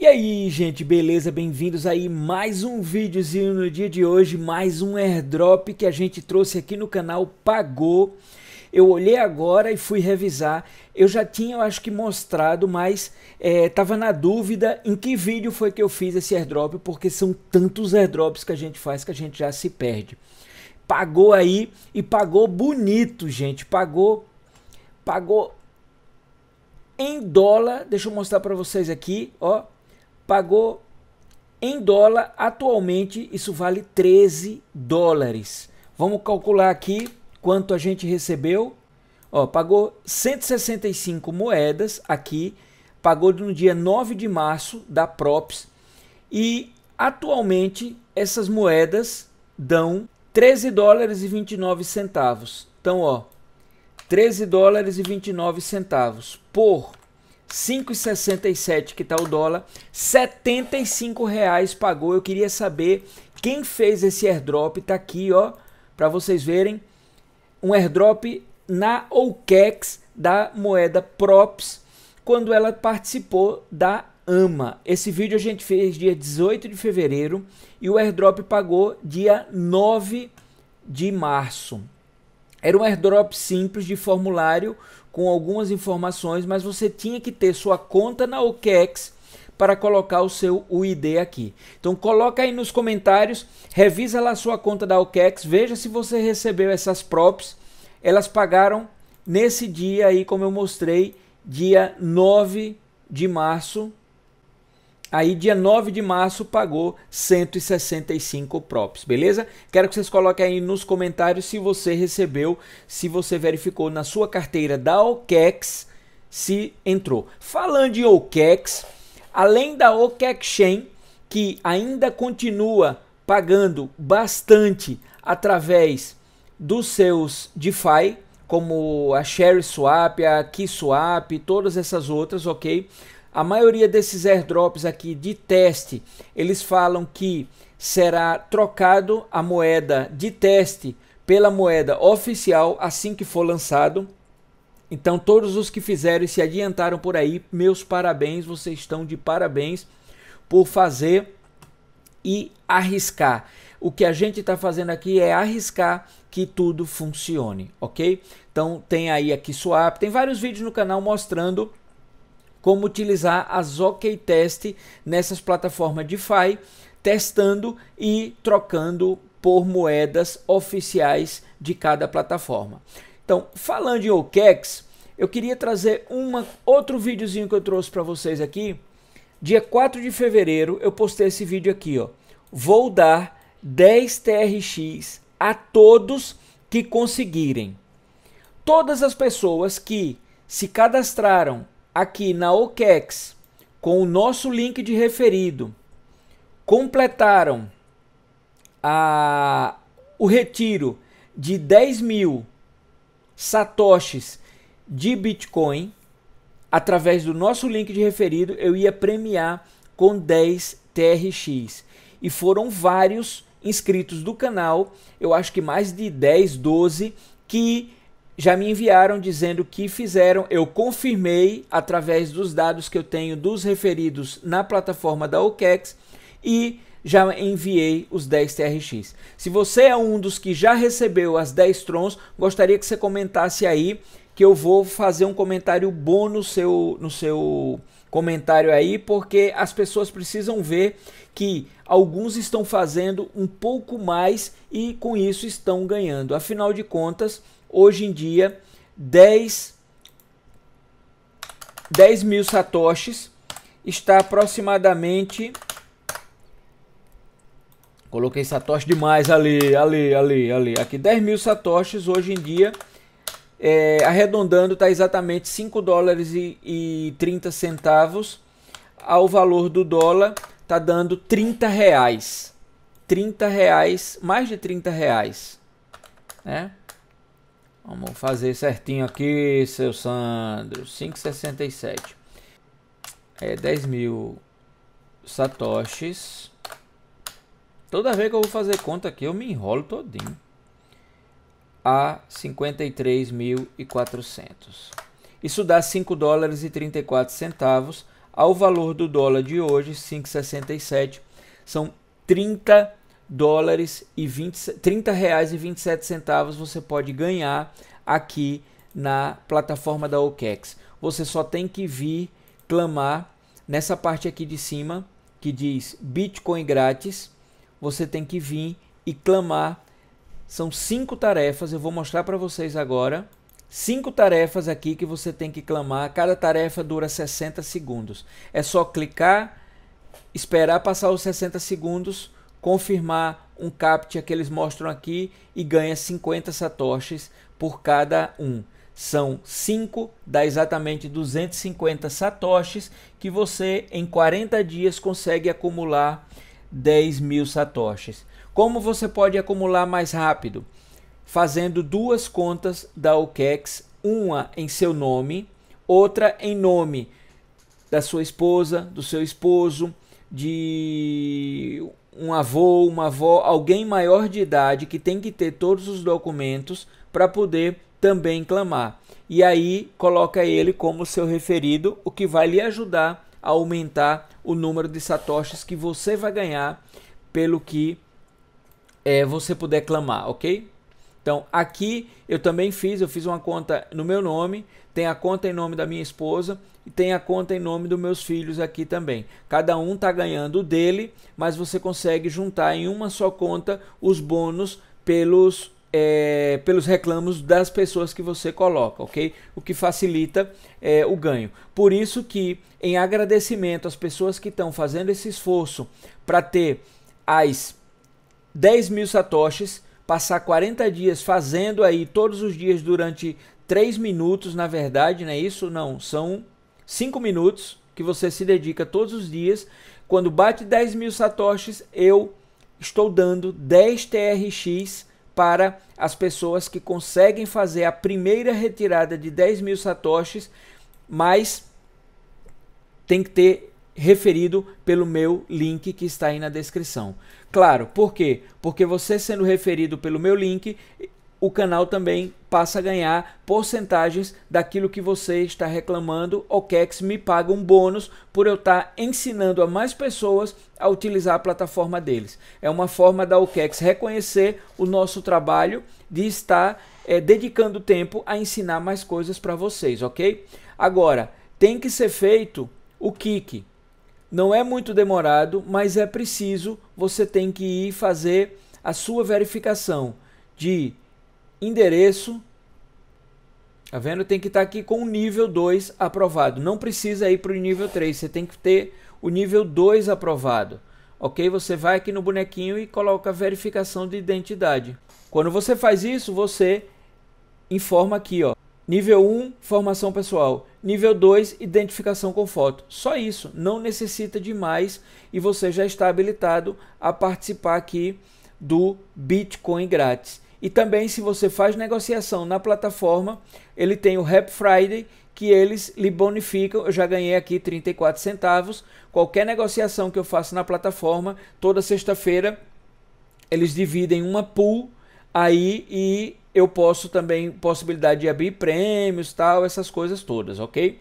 E aí, gente, beleza? Bem-vindos aí mais um videozinho no dia de hoje, mais um airdrop que a gente trouxe aqui no canal Pagou. Eu olhei agora e fui revisar. Eu já tinha, eu acho que mostrado, mas é, tava na dúvida em que vídeo foi que eu fiz esse airdrop, porque são tantos airdrops que a gente faz que a gente já se perde. Pagou aí e pagou bonito, gente. Pagou, pagou em dólar. Deixa eu mostrar para vocês aqui, ó pagou em dólar, atualmente isso vale 13 dólares. Vamos calcular aqui quanto a gente recebeu. Ó, pagou 165 moedas aqui, pagou no dia 9 de março da Props e atualmente essas moedas dão 13 dólares e 29 centavos. Então, ó, 13 dólares e 29 centavos por 5,67 que tá o dólar, 75 reais pagou. Eu queria saber quem fez esse airdrop, tá aqui, ó, para vocês verem. Um airdrop na OKEX da moeda Props, quando ela participou da AMA. Esse vídeo a gente fez dia 18 de fevereiro e o airdrop pagou dia 9 de março. Era um airdrop simples de formulário com algumas informações, mas você tinha que ter sua conta na OKEx para colocar o seu UID aqui. Então coloca aí nos comentários, revisa lá sua conta da OKEx, veja se você recebeu essas props. Elas pagaram nesse dia aí, como eu mostrei, dia 9 de março Aí, dia 9 de março, pagou 165 props, beleza? Quero que vocês coloquem aí nos comentários se você recebeu, se você verificou na sua carteira da OKEX, se entrou. Falando de OKEX, além da OKEXChain, que ainda continua pagando bastante através dos seus DeFi, como a Swap, a KeySwap, todas essas outras, ok? A maioria desses airdrops aqui de teste, eles falam que será trocado a moeda de teste pela moeda oficial assim que for lançado. Então, todos os que fizeram e se adiantaram por aí, meus parabéns, vocês estão de parabéns por fazer e arriscar. O que a gente está fazendo aqui é arriscar que tudo funcione, ok? Então, tem aí aqui swap, tem vários vídeos no canal mostrando como utilizar as OK Test nessas plataformas DeFi, testando e trocando por moedas oficiais de cada plataforma. Então, falando em OKEx, eu queria trazer uma, outro videozinho que eu trouxe para vocês aqui. Dia 4 de fevereiro eu postei esse vídeo aqui, ó. Vou dar 10 TRX a todos que conseguirem. Todas as pessoas que se cadastraram aqui na OKEX com o nosso link de referido completaram a, o retiro de 10 mil satoshis de Bitcoin através do nosso link de referido, eu ia premiar com 10 TRX. E foram vários inscritos do canal, eu acho que mais de 10, 12, que já me enviaram dizendo que fizeram. Eu confirmei através dos dados que eu tenho dos referidos na plataforma da OKEX e já enviei os 10 TRX. Se você é um dos que já recebeu as 10 Trons, gostaria que você comentasse aí que eu vou fazer um comentário bom no seu no seu comentário aí, porque as pessoas precisam ver que alguns estão fazendo um pouco mais e com isso estão ganhando. Afinal de contas, hoje em dia 10, 10 mil satoshis está aproximadamente. Coloquei satoshi demais ali, ali, ali, ali. Aqui 10 mil satoshis hoje em dia, é, arredondando, está exatamente 5 dólares e, e 30 centavos ao valor do dólar, está dando 30 reais. 30 reais, mais de 30 reais. Né? Vamos fazer certinho aqui, seu Sandro. 5,67. É 10 mil satoshis. Toda vez que eu vou fazer conta aqui, eu me enrolo todinho. A 53.400. Isso dá 5 dólares e 34 centavos. Ao valor do dólar de hoje, 5,67. São 30 dólares e 20, 30 reais e 27 centavos você pode ganhar aqui na plataforma da OKEx. Você só tem que vir clamar nessa parte aqui de cima que diz Bitcoin grátis. Você tem que vir e clamar. São cinco tarefas, eu vou mostrar para vocês agora. Cinco tarefas aqui que você tem que clamar. Cada tarefa dura 60 segundos. É só clicar, esperar passar os 60 segundos confirmar um CAPTCHA que eles mostram aqui e ganha 50 satoshis por cada um. São 5, dá exatamente 250 satoshis que você em 40 dias consegue acumular 10 mil satoshis. Como você pode acumular mais rápido? Fazendo duas contas da OKEX, uma em seu nome, outra em nome da sua esposa, do seu esposo, de um avô, uma avó, alguém maior de idade que tem que ter todos os documentos para poder também clamar. E aí coloca ele como seu referido, o que vai lhe ajudar a aumentar o número de satoshis que você vai ganhar pelo que é, você puder clamar, ok? Então aqui eu também fiz, eu fiz uma conta no meu nome, tem a conta em nome da minha esposa e tem a conta em nome dos meus filhos aqui também. Cada um está ganhando o dele, mas você consegue juntar em uma só conta os bônus pelos é, pelos reclamos das pessoas que você coloca, ok? O que facilita é, o ganho. Por isso que, em agradecimento às pessoas que estão fazendo esse esforço para ter as 10 mil satoshis, passar 40 dias fazendo aí todos os dias durante três minutos, na verdade, não é isso? Não, são cinco minutos que você se dedica todos os dias. Quando bate 10 mil satoshis, eu estou dando 10 TRX para as pessoas que conseguem fazer a primeira retirada de 10 mil satoshis, mas tem que ter referido pelo meu link que está aí na descrição. Claro, por quê? Porque você sendo referido pelo meu link, o canal também passa a ganhar porcentagens daquilo que você está reclamando. O Kex me paga um bônus por eu estar tá ensinando a mais pessoas a utilizar a plataforma deles. É uma forma da OKEX reconhecer o nosso trabalho de estar é, dedicando tempo a ensinar mais coisas para vocês, ok? Agora, tem que ser feito o kick. Não é muito demorado, mas é preciso. Você tem que ir fazer a sua verificação de endereço. Tá vendo? Tem que estar tá aqui com o nível 2 aprovado. Não precisa ir para o nível 3. Você tem que ter o nível 2 aprovado. Ok? Você vai aqui no bonequinho e coloca verificação de identidade. Quando você faz isso, você informa aqui, ó. Nível 1, formação pessoal. Nível 2, identificação com foto. Só isso, não necessita de mais e você já está é habilitado a participar aqui do Bitcoin grátis. E também, se você faz negociação na plataforma, ele tem o Rap Friday, que eles lhe bonificam. Eu já ganhei aqui 34 centavos. Qualquer negociação que eu faço na plataforma, toda sexta-feira, eles dividem uma pool aí e eu posso também, possibilidade de abrir prêmios, tal, essas coisas todas, ok?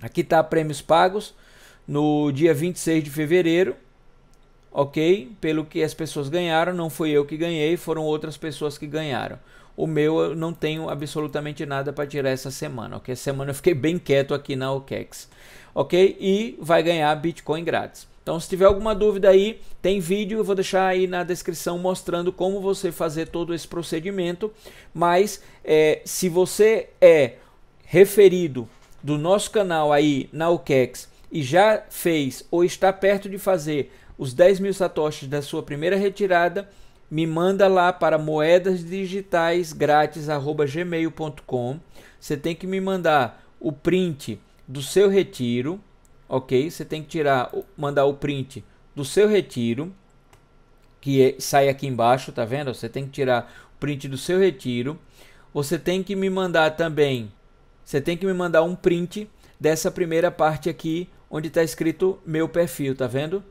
Aqui está prêmios pagos no dia 26 de fevereiro ok? Pelo que as pessoas ganharam, não fui eu que ganhei, foram outras pessoas que ganharam. O meu eu não tenho absolutamente nada para tirar essa semana, ok? Essa semana eu fiquei bem quieto aqui na OKEX, ok? E vai ganhar Bitcoin grátis. Então, se tiver alguma dúvida aí, tem vídeo, eu vou deixar aí na descrição mostrando como você fazer todo esse procedimento. Mas é, se você é referido do nosso canal aí na UKEX e já fez ou está perto de fazer os 10 mil satoshis da sua primeira retirada, me manda lá para moedas digitais Você tem que me mandar o print do seu retiro, ok? Você tem que tirar, mandar o print do seu retiro, que é, sai aqui embaixo, tá vendo? Você tem que tirar o print do seu retiro. Você tem que me mandar também, você tem que me mandar um print dessa primeira parte aqui, onde está escrito meu perfil, tá vendo?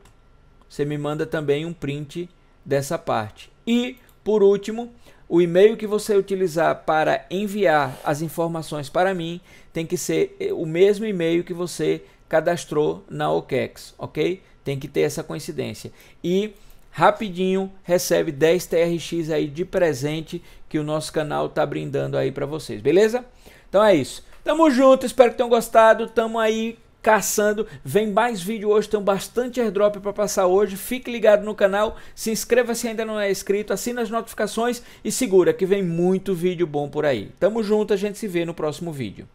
você me manda também um print dessa parte. E, por último, o e-mail que você utilizar para enviar as informações para mim tem que ser eh, o mesmo e-mail que você cadastrou na OKEX, ok? Tem que ter essa coincidência. E rapidinho recebe 10 TRX aí de presente que o nosso canal tá brindando aí para vocês, beleza? Então é isso. Tamo junto, espero que tenham gostado. Tamo aí caçando. Vem mais vídeo hoje, tem bastante airdrop para passar hoje. Fique ligado no canal, se inscreva se ainda não é inscrito, assina as notificações e segura que vem muito vídeo bom por aí. Tamo junto, a gente se vê no próximo vídeo.